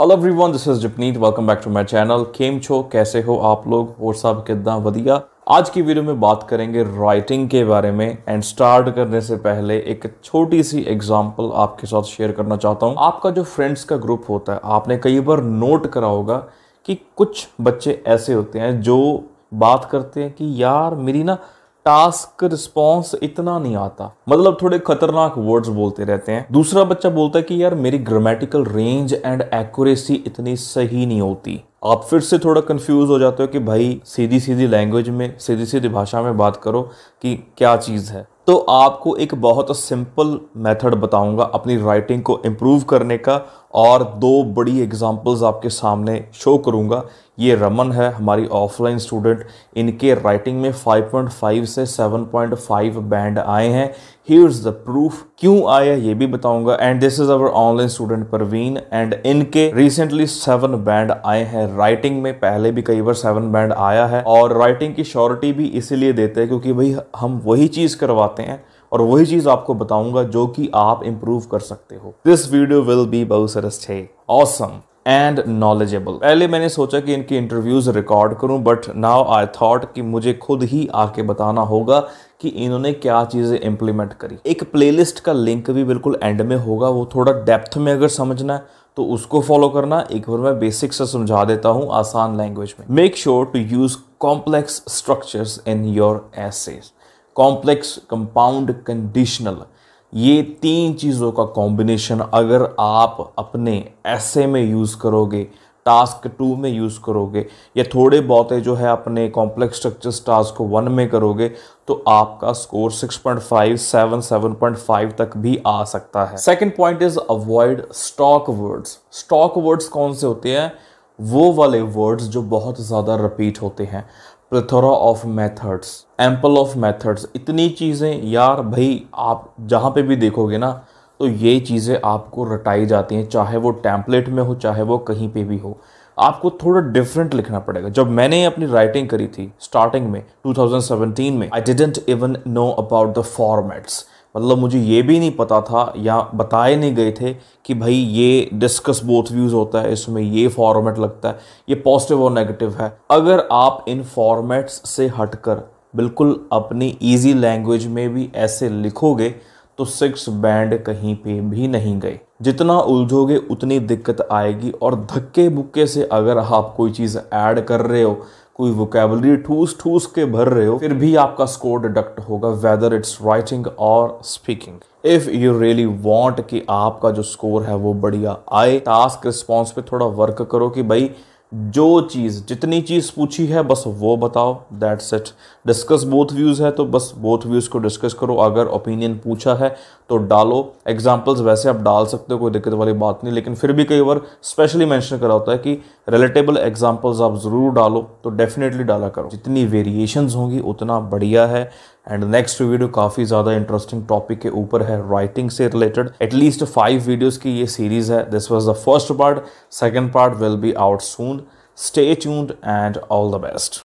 hello everyone this is Japneet welcome back to my channel केम छो कैसे हो आप लोग और सब कितना वधिया आज की वीडियो में बात करेंगे राइटिंग के बारे में एंड स्टार्ट करने से पहले एक छोटी सी एग्जांपल आपके साथ शेयर करना चाहता हूं आपका जो फ्रेंड्स का ग्रुप होता है आपने कई बार नोट करा होगा कि कुछ बच्चे ऐसे होते हैं जो बात करते हैं कि यार मेरी ना टास्क रिस्पॉन्स इतना नहीं आता मतलब थोड़े खतरनाक वर्ड्स बोलते रहते हैं दूसरा बच्चा बोलता है कि यार मेरी ग्रामेटिकल रेंज एंड एक्यूरेसी इतनी सही नहीं होती आप फिर से थोड़ा कंफ्यूज हो जाते हो कि भाई सीधी सीधी लैंग्वेज में सीधी सीधी भाषा में बात करो कि क्या चीज़ है तो आपको एक बहुत सिंपल मेथड बताऊंगा अपनी राइटिंग को इम्प्रूव करने का और दो बड़ी एग्जांपल्स आपके सामने शो करूंगा ये रमन है हमारी ऑफलाइन स्टूडेंट इनके राइटिंग में 5.5 से 7.5 बैंड आए हैं ही इज़ द प्रूफ क्यों आया ये भी बताऊंगा and this is our online student Parveen and इनके रिसेंटली सेवन बैंड आए हैं राइटिंग में पहले भी कई बार सेवन बैंड आया है और राइटिंग की श्योरिटी भी इसीलिए देते हैं क्योंकि भाई हम वही चीज़ करवाते हैं और वही चीज़ आपको बताऊंगा जो कि आप इंप्रूव कर सकते हो दिस वीडियो विल बी बहुत छे ऑसम एंड नॉलेजेबल पहले मैंने सोचा कि इनकी इंटरव्यूज़ रिकॉर्ड करूं बट नाउ आई थॉट कि मुझे खुद ही आके बताना होगा कि इन्होंने क्या चीज़ें इंप्लीमेंट करी एक प्लेलिस्ट का लिंक भी बिल्कुल एंड में होगा वो थोड़ा डेप्थ में अगर समझना है तो उसको फॉलो करना एक बार मैं बेसिक से समझा देता हूँ आसान लैंग्वेज में make sure to use complex structures in your essays complex compound conditional ये तीन चीज़ों का कॉम्बिनेशन अगर आप अपने ऐसे में यूज़ करोगे टास्क टू में यूज़ करोगे या थोड़े बहुत जो है अपने कॉम्प्लेक्स स्ट्रक्चर्स टास्क को वन में करोगे तो आपका स्कोर 6.5 7 7.5 तक भी आ सकता है second point is avoid stock words stock words कौन से होते हैं वो वाले वर्ड्स जो बहुत ज़्यादा रिपीट होते हैं plethora of methods ample of methods इतनी चीज़ें यार भाई आप जहाँ पे भी देखोगे ना तो ये चीज़ें आपको रटाई जाती हैं चाहे वो टैंपलेट में हो चाहे वो कहीं पे भी हो आपको थोड़ा डिफरेंट लिखना पड़ेगा जब मैंने अपनी राइटिंग करी थी स्टार्टिंग में 2017 में I didn't even know about the formats मतलब मुझे ये भी नहीं पता था या बताए नहीं गए थे कि भाई ये डिस्कस बोथ व्यूज़ होता है इसमें ये फॉर्मेट लगता है ये पॉजिटिव और नेगेटिव है अगर आप इन फॉर्मेट्स से हटकर बिल्कुल अपनी इजी लैंग्वेज में भी ऐसे लिखोगे तो सिक्स बैंड कहीं पे भी नहीं गए जितना उलझोगे उतनी दिक्कत आएगी और धक्के बुक्के से अगर आप कोई चीज़ ऐड कर रहे हो कोई वोकेबलरी ठूस ठूस के भर रहे हो फिर भी आपका स्कोर डिडक्ट होगा वेदर इट्स राइटिंग और speaking if you really want कि आपका जो स्कोर है वो बढ़िया आए टास्क रिस्पॉन्स पे थोड़ा वर्क करो कि भाई जो चीज़ जितनी चीज़ पूछी है बस वो बताओ that's it discuss both views है तो बस बोथ व्यूज़ को डिस्कस करो अगर ओपिनियन पूछा है तो डालो एग्जांपल्स वैसे आप डाल सकते हो कोई दिक्कत वाली बात नहीं लेकिन फिर भी कई बार स्पेशली मेंशन करा होता है कि रिलेटेबल एग्जांपल्स आप ज़रूर डालो तो डेफिनेटली डाला करो जितनी वेरिएशन होंगी उतना बढ़िया है एंड नेक्स्ट वीडियो काफ़ी ज़्यादा इंटरेस्टिंग टॉपिक के ऊपर है राइटिंग से रिलेटेड एटलीस्ट फाइव वीडियोज की ये सीरीज़ है this was the first part second part will be out soon stay tuned and all the best